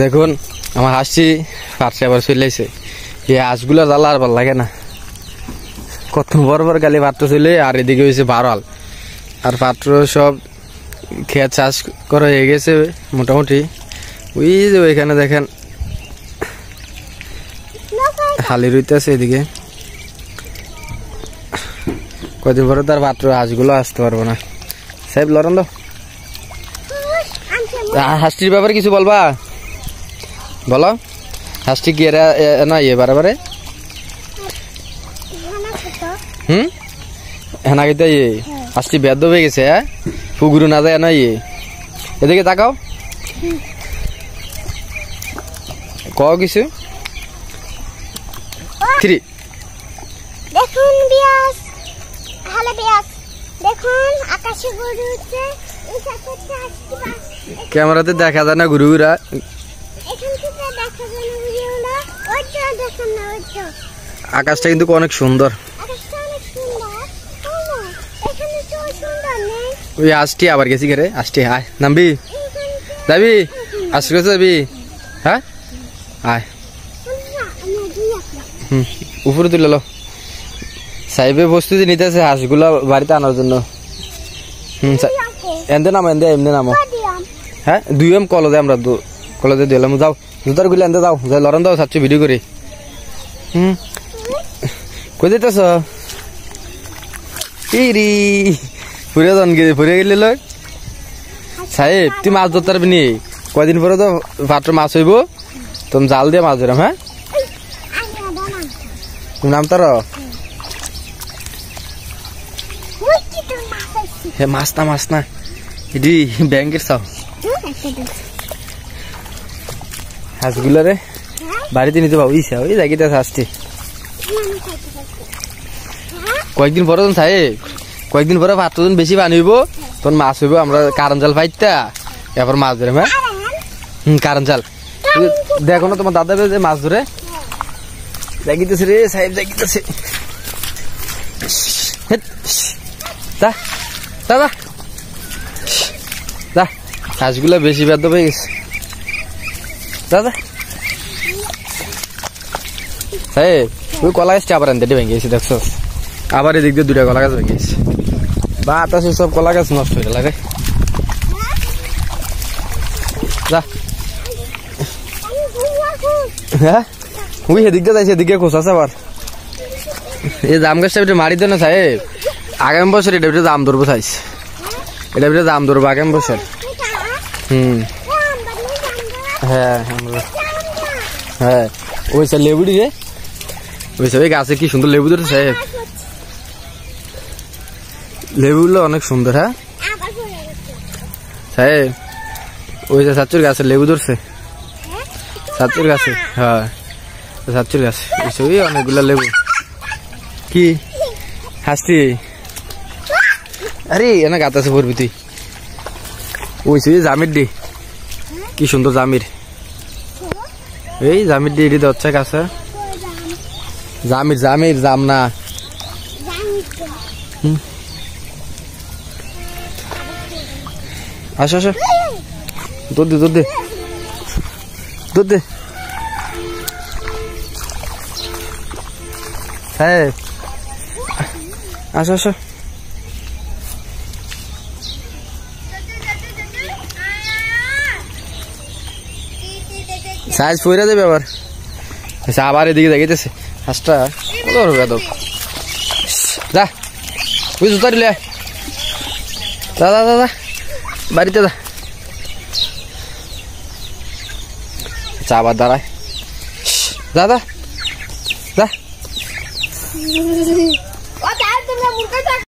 দেখুন আমার হাসছি পাশে আবার চলেছে এই হাঁসগুলো জ্বালা আর ভাল লাগে না কত বড় বড় গালি পাত্র চলে আর এদিকে হয়েছে বারোয়াল আর পাত্র সব খেয়ে চাষ করা হয়ে গেছে মোটামুটি ওই যে ওইখানে দেখেন হালি আছে এদিকে কদিন পরে তার পাত্র হাঁসগুলো আসতে পারবো না সাহেব লড়ন তো ব্যাপারে কিছু বলবা বলো হাসটি কি এরা না ইয়ে বারে হুম হেনা খেতে ইয়ে হাসটি বেদ হয়ে গেছে হ্যাঁ পুকুরু না যায় না ইয়ে এদিকে তাকাও কও কিছু থ্রি দেখুন বিয়াস হ্যালো বিয়াস দেখুন আকাশে গরু উঠছে ক্যামেরাতে দেখা যায় না গুরুরা আকাশটা কিন্তু অনেক সুন্দর ওই আসটি আবার গেছি ঘরে আসটি আয় নামবি যাবি আসতে যাবি হ্যাঁ আয় হুম উপরে তুলে লো যে নিতে আসে হাঁসগুলো বাড়িতে আনার জন্য হুম এনদে নাম এনদে এমনি নামো হ্যাঁ দুই এম কলজে আমরা কলজে দিলাম যাও জুতার গুলি এনতে যাও লড়ন দাও ভিডিও করি হুম কই দিতেছ ইরি ফুরে জন গিয়ে ফুরে গেলি লোক সাহেব তুই মাছ ধরতে পারবি নি কয়দিন পরে তো ভাতের মাছ হইব তুমি জাল দিয়ে মাছ ধরাম হ্যাঁ নাম তার হে মাছ না মাছ না এটি ব্যাংকের চাও হাঁসগুলো রে বাড়িতে নিতে পাবো ইসা ওই জায়গাটা হাঁসটি কয়েকদিন পরে তো সাহেব কয়েকদিন পরে ভাত তো বেশি বানিব তখন মাছ হইব আমরা কারণ জাল পাইতা এরপর মাছ ধরে হ্যাঁ হুম কারণ জাল দেখো না তোমার দাদা যে মাছ ধরে জাগিতেছে রে সাহেব জাগিতেছে দাদা বেশি বাধ্য হয়ে গেছে দাদা সাহেব ওই কলা গাছটা আবার আনতে ভেঙে গেছে দেখছো আবার এদিক দিয়ে দুটা কলা গাছ ভেঙে গেছে বাতাসে সব কলা গাছ নষ্ট হয়ে লাগে যা হ্যাঁ ওই সেদিকে যাইছে এদিকে খোঁজ আছে আবার এই জাম গাছটা এটা মারি না সাহেব আগামী বছর এটা এটা জাম ধরবো চাইছে এটা এটা জাম ধরবো আগামী বছর হুম হ্যাঁ হ্যাঁ, হ্যাঁ ওই স্যার লেবুড়ি রে ওই সবাই গাছে কি সুন্দর লেবু ধরেছে লেবুগুলো অনেক সুন্দর হ্যাঁ সাহেব ওই যে সাচুর গাছে লেবু ধরছে হ্যাঁ? সাচুর গাছে হ্যাঁ সাচুর গাছে ওই অনেকগুলো লেবু কি হাসতি আরে এনা গাছ আছে পড়বি তুই ওই জামির দি হ্যাঁ? কি সুন্দর জামির হ্যাঁ? এই জামির দি এটি দরছে গাছে জামির জামির জাম না আসো আসো দুধ দে দুধ দে দুধ দে সাহেব হ্যাঁ। আসো আসো সাইজ ফুইরা দেবে আবার আচ্ছা আবার এদিকে দেখেছে हास्टा कुठे वेदक दादा बारी ते जा चाल आहे दादा जा